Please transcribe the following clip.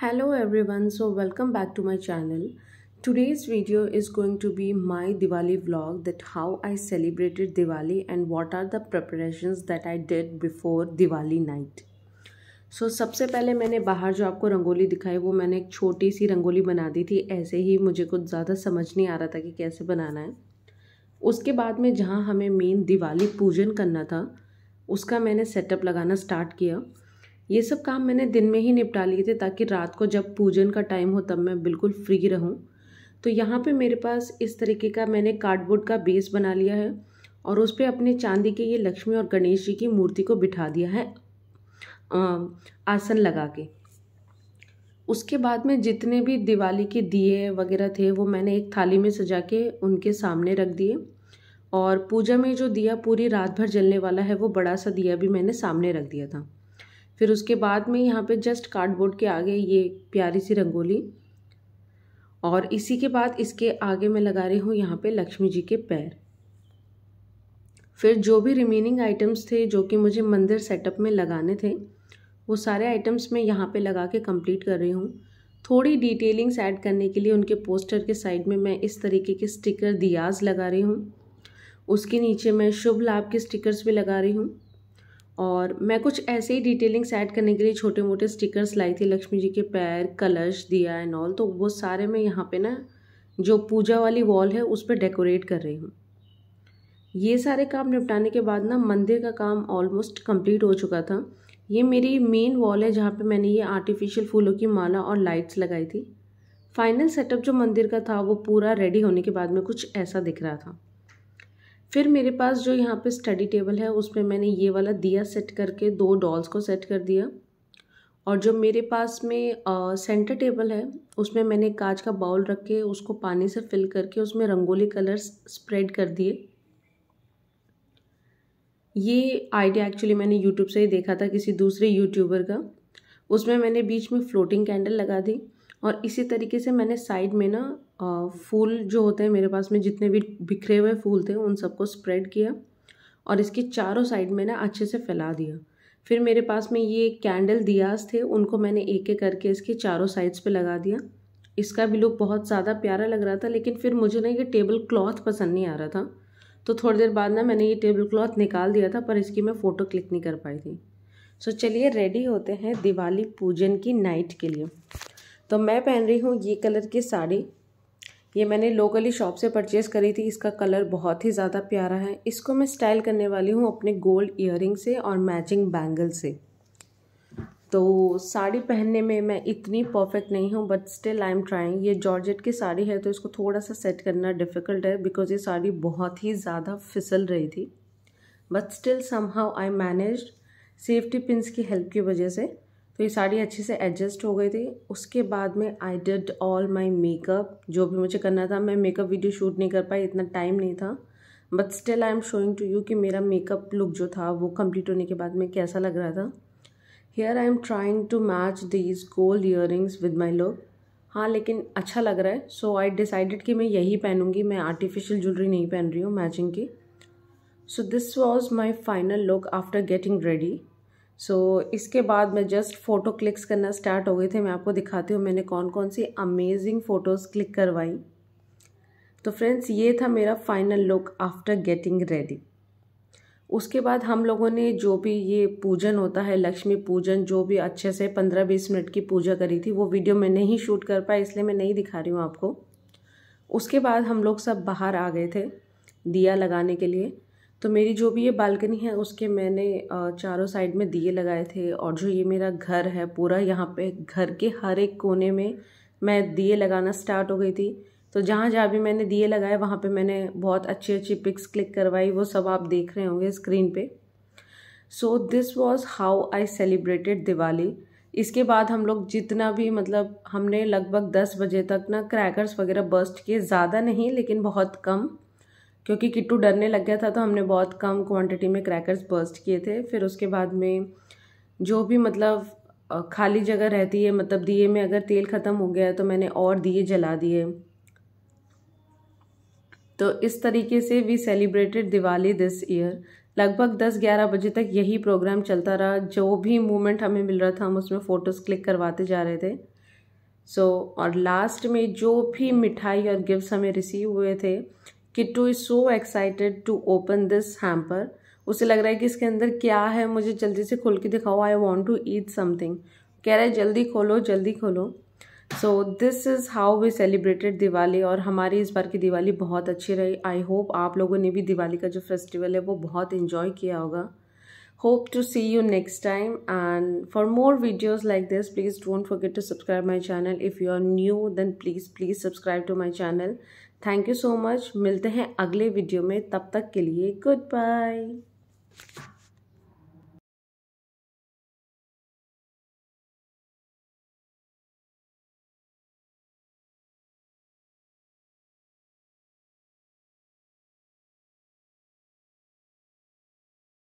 hello everyone so welcome back to my channel today's video is going to be my Diwali vlog that how I celebrated Diwali and what are the preparations that I did before Diwali night so सबसे पहले मैंने बाहर जो आपको रंगोली दिखाई वो मैंने एक छोटी सी रंगोली बना दी थी ऐसे ही मुझे कुछ ज़्यादा समझ नहीं आ रहा था कि कैसे बनाना है उसके बाद में जहाँ हमें मेन दिवाली पूजन करना था उसका मैंने सेटअप लगाना स्टार्ट किया ये सब काम मैंने दिन में ही निपटा लिए थे ताकि रात को जब पूजन का टाइम हो तब मैं बिल्कुल फ्री रहूँ तो यहाँ पे मेरे पास इस तरीके का मैंने कार्डबोर्ड का बेस बना लिया है और उस पर अपने चांदी के ये लक्ष्मी और गणेश जी की मूर्ति को बिठा दिया है आसन लगा के उसके बाद में जितने भी दिवाली के दिए वगैरह थे वो मैंने एक थाली में सजा के उनके सामने रख दिए और पूजा में जो दिया पूरी रात भर जलने वाला है वो बड़ा सा दिया भी मैंने सामने रख दिया था फिर उसके बाद में यहाँ पे जस्ट कार्डबोर्ड के आगे ये प्यारी सी रंगोली और इसी के बाद इसके आगे मैं लगा रही हूँ यहाँ पे लक्ष्मी जी के पैर फिर जो भी रिमेनिंग आइटम्स थे जो कि मुझे मंदिर सेटअप में लगाने थे वो सारे आइटम्स मैं यहाँ पे लगा के कंप्लीट कर रही हूँ थोड़ी डिटेलिंग्स ऐड करने के लिए उनके पोस्टर के साइड में मैं इस तरीके के स्टिकर दियाज लगा रही हूँ उसके नीचे मैं शुभ लाभ के स्टिकर्स भी लगा रही हूँ और मैं कुछ ऐसे ही डिटेलिंग्स ऐड करने के लिए छोटे मोटे स्टिकर्स लाई थी लक्ष्मी जी के पैर कलश दिया एंड ऑल तो वो सारे मैं यहाँ पे ना जो पूजा वाली वॉल है उस पर डेकोरेट कर रही हूँ ये सारे काम निपटाने के बाद ना मंदिर का काम ऑलमोस्ट कंप्लीट हो चुका था ये मेरी मेन वॉल है जहाँ पे मैंने ये आर्टिफिशियल फूलों की माला और लाइट्स लगाई थी फाइनल सेटअप जो मंदिर का था वो पूरा रेडी होने के बाद में कुछ ऐसा दिख रहा था फिर मेरे पास जो यहाँ पे स्टडी टेबल है उस पर मैंने ये वाला दिया सेट करके दो डॉल्स को सेट कर दिया और जो मेरे पास में आ, सेंटर टेबल है उसमें मैंने कांच का बाउल रख के उसको पानी से फिल करके उसमें रंगोली कलर्स स्प्रेड कर दिए ये आइडिया एक्चुअली मैंने यूट्यूब से ही देखा था किसी दूसरे यूट्यूबर का उसमें मैंने बीच में फ्लोटिंग कैंडल लगा दी और इसी तरीके से मैंने साइड में ना फूल जो होते हैं मेरे पास में जितने भी बिखरे हुए फूल थे उन सबको स्प्रेड किया और इसके चारों साइड में ना अच्छे से फैला दिया फिर मेरे पास में ये कैंडल दियाज थे उनको मैंने एक एक करके इसके चारों साइड्स पे लगा दिया इसका भी लुक बहुत ज़्यादा प्यारा लग रहा था लेकिन फिर मुझे ना ये टेबल क्लॉथ पसंद नहीं आ रहा था तो थोड़ी देर बाद ना मैंने ये टेबल क्लॉथ निकाल दिया था पर इसकी मैं फ़ोटो क्लिक नहीं कर पाई थी सो so, चलिए रेडी होते हैं दिवाली पूजन की नाइट के लिए तो मैं पहन रही हूँ ये कलर की साड़ी ये मैंने लोकली शॉप से परचेज़ करी थी इसका कलर बहुत ही ज़्यादा प्यारा है इसको मैं स्टाइल करने वाली हूँ अपने गोल्ड इयर से और मैचिंग बैंगल से तो साड़ी पहनने में मैं इतनी परफेक्ट नहीं हूँ but still I am trying ये जॉर्जेट की साड़ी है तो इसको थोड़ा सा सेट करना डिफ़िकल्ट है बिकॉज ये साड़ी बहुत ही ज़्यादा फिसल रही थी but still how I manage safety pins की हेल्प की वजह से तो ये साड़ी अच्छे से एडजस्ट हो गई थी उसके बाद में I did all my makeup जो भी मुझे करना था मैं मेकअप वीडियो शूट नहीं कर पाई इतना टाइम नहीं था but still I am showing to you कि मेरा मेकअप लुक जो था वो कंप्लीट होने के बाद में कैसा लग रहा था here I am trying to match these gold earrings with my look हाँ लेकिन अच्छा लग रहा है सो आई डिसाइडेड कि मैं यही पहनूंगी मैं आर्टिफिशियल ज्वेलरी नहीं पहन रही हूँ मैचिंग की so this was my final look after getting ready so so, इसके बाद मैं जस्ट फ़ोटो क्लिक्स करना स्टार्ट हो गए थे मैं आपको दिखाती हूँ मैंने कौन कौन सी अमेजिंग फ़ोटोज़ क्लिक करवाई तो फ्रेंड्स ये था मेरा final look after getting ready उसके बाद हम लोगों ने जो भी ये पूजन होता है लक्ष्मी पूजन जो भी अच्छे से पंद्रह बीस मिनट की पूजा करी थी वो वीडियो मैं नहीं शूट कर पाई इसलिए मैं नहीं दिखा रही हूँ आपको उसके बाद हम लोग सब बाहर आ गए थे दिया लगाने के लिए तो मेरी जो भी ये बालकनी है उसके मैंने चारों साइड में दिए लगाए थे और जो ये मेरा घर है पूरा यहाँ पे घर के हर एक कोने में मैं दिए लगाना स्टार्ट हो गई थी तो जहाँ जहाँ भी मैंने दिए लगाए वहाँ पे मैंने बहुत अच्छी अच्छी पिक्स क्लिक करवाई वो सब आप देख रहे होंगे स्क्रीन पे so this was how I celebrated Diwali इसके बाद हम लोग जितना भी मतलब हमने लगभग दस बजे तक ना क्रैकर्स वगैरह बर्स्ट किए ज़्यादा नहीं लेकिन बहुत कम क्योंकि किट्टू डरने लग गया था तो हमने बहुत कम क्वांटिटी में क्रैकर्स बर्स्ट किए थे फिर उसके बाद में जो भी मतलब खाली जगह रहती है मतलब दिए में अगर तेल ख़त्म हो गया तो मैंने और दिए जला दिए तो इस तरीके से we celebrated Diwali this year लगभग 10-11 बजे तक यही प्रोग्राम चलता रहा जो भी मोमेंट हमें मिल रहा था हम उसमें फ़ोटोज़ क्लिक करवाते जा रहे थे सो so, और लास्ट में जो भी मिठाई और गिफ्ट्स हमें रिसीव हुए थे Kittu is so excited to open this hamper उसे लग रहा है कि इसके अंदर क्या है मुझे जल्दी से खोल के दिखाओ I want to eat something कह रहा है जल्दी खोलो जल्दी खोलो so this is how we celebrated Diwali और हमारी इस बार की दिवाली बहुत अच्छी रही आई होप आप लोगों ने भी दिवाली का जो फेस्टिवल है वो बहुत इन्जॉय किया होगा hope to see you next time and for more videos like this please don't forget to subscribe my channel if you are new then please please subscribe to my channel thank you so much milte hain agle video mein tab tak ke liye goodbye